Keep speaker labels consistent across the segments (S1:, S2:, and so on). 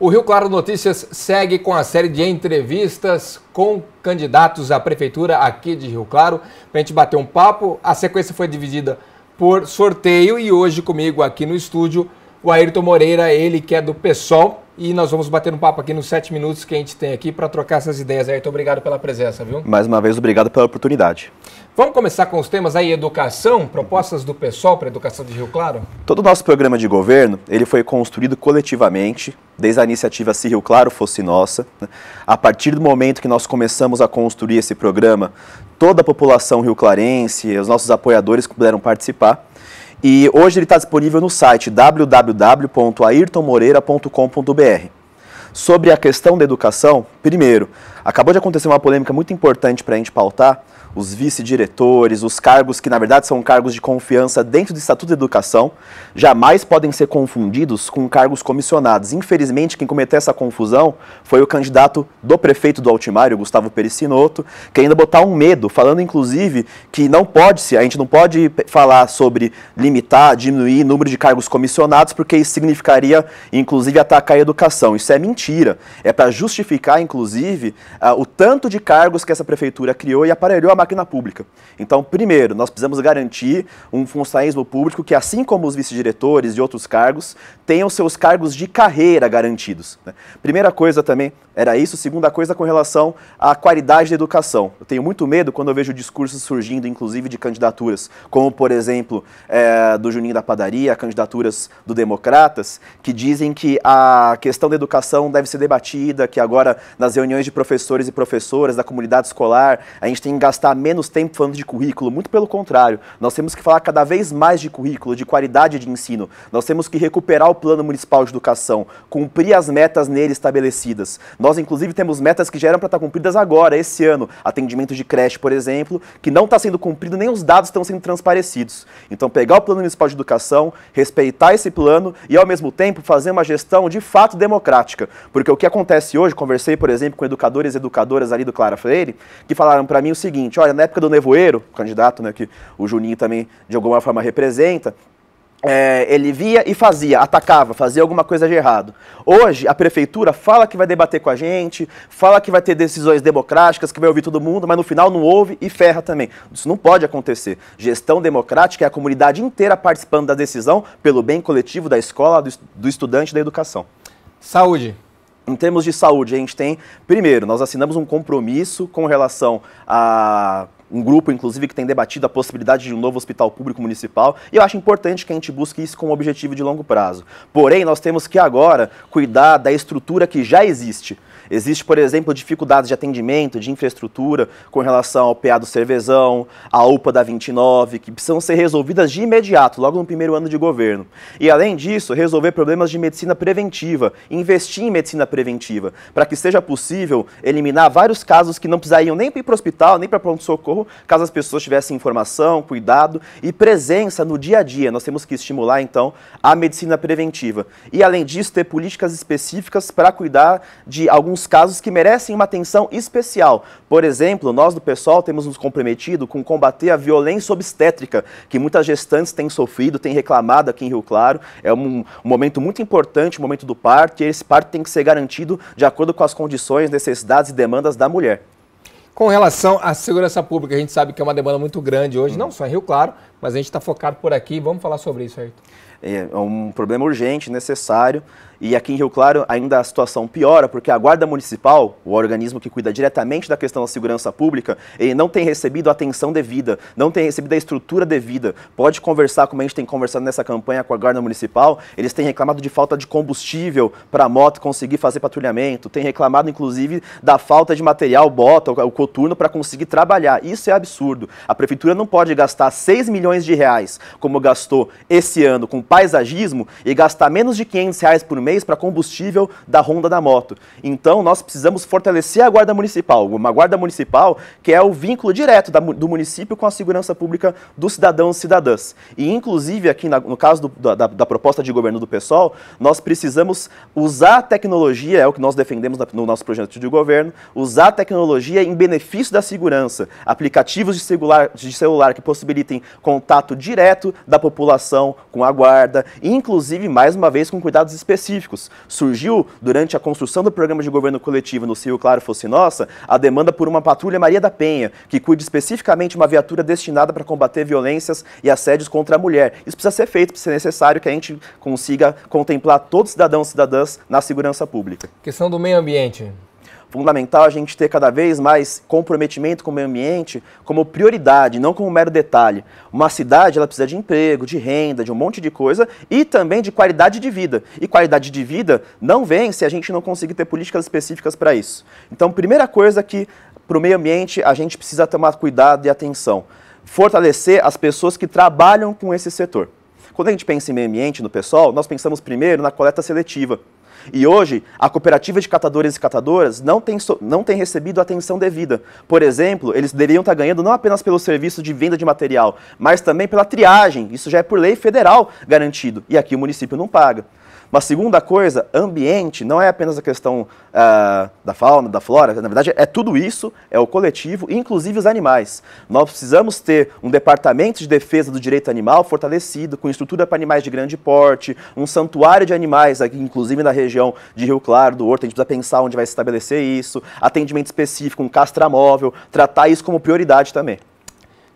S1: O Rio Claro Notícias segue com a série de entrevistas com candidatos à prefeitura aqui de Rio Claro, para a gente bater um papo. A sequência foi dividida por sorteio e hoje comigo aqui no estúdio o Ayrton Moreira, ele que é do PSOL, e nós vamos bater um papo aqui nos sete minutos que a gente tem aqui para trocar essas ideias. Ayrton, obrigado pela presença, viu?
S2: Mais uma vez, obrigado pela oportunidade.
S1: Vamos começar com os temas aí, educação, propostas do pessoal para a educação de Rio Claro?
S2: Todo o nosso programa de governo, ele foi construído coletivamente, desde a iniciativa Se Rio Claro Fosse Nossa. Né? A partir do momento que nós começamos a construir esse programa, toda a população rio-clarense, os nossos apoiadores que puderam participar, e hoje ele está disponível no site www.ayrtonmoreira.com.br. Sobre a questão da educação, primeiro, acabou de acontecer uma polêmica muito importante para a gente pautar, os vice-diretores, os cargos que na verdade são cargos de confiança dentro do Estatuto da Educação, jamais podem ser confundidos com cargos comissionados. Infelizmente, quem cometeu essa confusão foi o candidato do prefeito do Altimário, Gustavo Pericinoto, que ainda botar um medo, falando inclusive que não pode se, a gente não pode falar sobre limitar, diminuir o número de cargos comissionados, porque isso significaria inclusive atacar a educação. Isso é mentira mentira. É para justificar, inclusive, ah, o tanto de cargos que essa prefeitura criou e aparelhou a máquina pública. Então, primeiro, nós precisamos garantir um funcionalismo público que, assim como os vice-diretores e outros cargos, tenham seus cargos de carreira garantidos. Né? Primeira coisa também era isso. Segunda coisa, com relação à qualidade da educação. Eu tenho muito medo quando eu vejo discursos surgindo, inclusive, de candidaturas, como, por exemplo, é, do Juninho da Padaria, candidaturas do Democratas, que dizem que a questão da educação deve ser debatida, que agora nas reuniões de professores e professoras da comunidade escolar a gente tem que gastar menos tempo falando de currículo. Muito pelo contrário, nós temos que falar cada vez mais de currículo, de qualidade de ensino. Nós temos que recuperar o Plano Municipal de Educação, cumprir as metas nele estabelecidas. Nós, inclusive, temos metas que já eram para estar tá cumpridas agora, esse ano. Atendimento de creche, por exemplo, que não está sendo cumprido, nem os dados estão sendo transparecidos. Então, pegar o Plano Municipal de Educação, respeitar esse plano e, ao mesmo tempo, fazer uma gestão de fato democrática. Porque o que acontece hoje, conversei, por exemplo, com educadores e educadoras ali do Clara Freire, que falaram para mim o seguinte: olha, na época do Nevoeiro, candidato né, que o Juninho também de alguma forma representa, é, ele via e fazia, atacava, fazia alguma coisa de errado. Hoje, a prefeitura fala que vai debater com a gente, fala que vai ter decisões democráticas, que vai ouvir todo mundo, mas no final não ouve e ferra também. Isso não pode acontecer. Gestão democrática é a comunidade inteira participando da decisão pelo bem coletivo da escola, do, do estudante, da educação. Saúde. Em termos de saúde, a gente tem, primeiro, nós assinamos um compromisso com relação a um grupo, inclusive, que tem debatido a possibilidade de um novo hospital público municipal, e eu acho importante que a gente busque isso com um objetivo de longo prazo. Porém, nós temos que agora cuidar da estrutura que já existe. Existe, por exemplo, dificuldades de atendimento, de infraestrutura com relação ao PA do Cervezão, à UPA da 29, que precisam ser resolvidas de imediato, logo no primeiro ano de governo. E além disso, resolver problemas de medicina preventiva, investir em medicina preventiva, para que seja possível eliminar vários casos que não precisariam nem ir para o hospital, nem para pronto-socorro, caso as pessoas tivessem informação, cuidado e presença no dia a dia. Nós temos que estimular, então, a medicina preventiva. E além disso, ter políticas específicas para cuidar de alguns alguns casos que merecem uma atenção especial. Por exemplo, nós do pessoal temos nos comprometido com combater a violência obstétrica, que muitas gestantes têm sofrido, têm reclamado aqui em Rio Claro. É um momento muito importante, o momento do parto, e esse parto tem que ser garantido de acordo com as condições, necessidades e demandas da mulher.
S1: Com relação à segurança pública, a gente sabe que é uma demanda muito grande hoje, hum. não só em Rio Claro, mas a gente está focado por aqui. Vamos falar sobre isso, Ayrton.
S2: É, é um problema urgente, necessário. E aqui em Rio Claro ainda a situação piora, porque a Guarda Municipal, o organismo que cuida diretamente da questão da segurança pública, ele não tem recebido a atenção devida, não tem recebido a estrutura devida. Pode conversar, como a gente tem conversado nessa campanha com a Guarda Municipal, eles têm reclamado de falta de combustível para a moto conseguir fazer patrulhamento, tem reclamado inclusive da falta de material bota, o coturno, para conseguir trabalhar. Isso é absurdo. A prefeitura não pode gastar 6 milhões de reais, como gastou esse ano, com paisagismo e gastar menos de 500 reais por mês para combustível da Honda da moto. Então nós precisamos fortalecer a guarda municipal, uma guarda municipal que é o vínculo direto da, do município com a segurança pública dos cidadãos e cidadãs. E inclusive aqui na, no caso do, da, da, proposta de governo do PSOL, nós precisamos usar a tecnologia, é o que nós defendemos no nosso projeto de governo, usar a tecnologia em benefício da segurança, aplicativos de celular, de celular que possibilitem contato direto da população com a guarda guarda, inclusive mais uma vez com cuidados específicos. Surgiu durante a construção do programa de governo coletivo no Rio Claro Fosse Nossa a demanda por uma patrulha Maria da Penha, que cuide especificamente uma viatura destinada para combater violências e assédios contra a mulher. Isso precisa ser feito, precisa ser necessário que a gente consiga contemplar todos os cidadãos e cidadãs na segurança pública.
S1: Questão do meio ambiente
S2: fundamental a gente ter cada vez mais comprometimento com o meio ambiente como prioridade, não como um mero detalhe. Uma cidade ela precisa de emprego, de renda, de um monte de coisa e também de qualidade de vida. E qualidade de vida não vem se a gente não conseguir ter políticas específicas para isso. Então, primeira coisa que para o meio ambiente a gente precisa tomar cuidado e atenção. Fortalecer as pessoas que trabalham com esse setor. Quando a gente pensa em meio ambiente no pessoal, nós pensamos primeiro na coleta seletiva. E hoje, a cooperativa de catadores e catadoras não tem, não tem recebido atenção devida. Por exemplo, eles deveriam estar tá ganhando não apenas pelo serviço de venda de material, mas também pela triagem. Isso já é por lei federal garantido. E aqui o município não paga. Uma segunda coisa, ambiente, não é apenas a questão ah, da fauna, da flora, na verdade é tudo isso, é o coletivo, inclusive os animais. Nós precisamos ter um departamento de defesa do direito animal fortalecido, com estrutura para animais de grande porte, um santuário de animais, aqui, inclusive na região de Rio Claro, do Horto, a gente precisa pensar onde vai se estabelecer isso, atendimento específico, um castramóvel, tratar isso como prioridade também.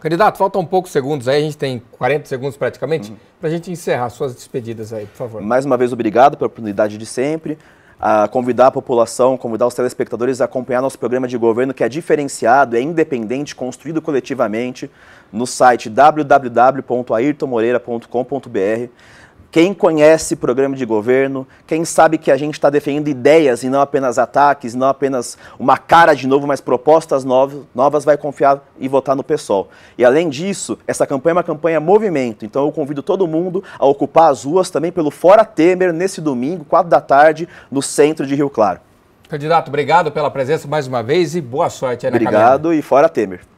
S1: Candidato, faltam poucos segundos aí, a gente tem 40 segundos praticamente, para a gente encerrar suas despedidas aí, por favor.
S2: Mais uma vez, obrigado pela oportunidade de sempre. A convidar a população, convidar os telespectadores a acompanhar nosso programa de governo, que é diferenciado, é independente, construído coletivamente, no site www.ayrtomoreira.com.br. Quem conhece programa de governo, quem sabe que a gente está defendendo ideias e não apenas ataques, não apenas uma cara de novo, mas propostas novas, novas, vai confiar e votar no PSOL. E além disso, essa campanha é uma campanha movimento, então eu convido todo mundo a ocupar as ruas também pelo Fora Temer nesse domingo, 4 da tarde, no centro de Rio Claro.
S1: Candidato, obrigado pela presença mais uma vez e boa sorte aí na Obrigado e
S2: fora Temer.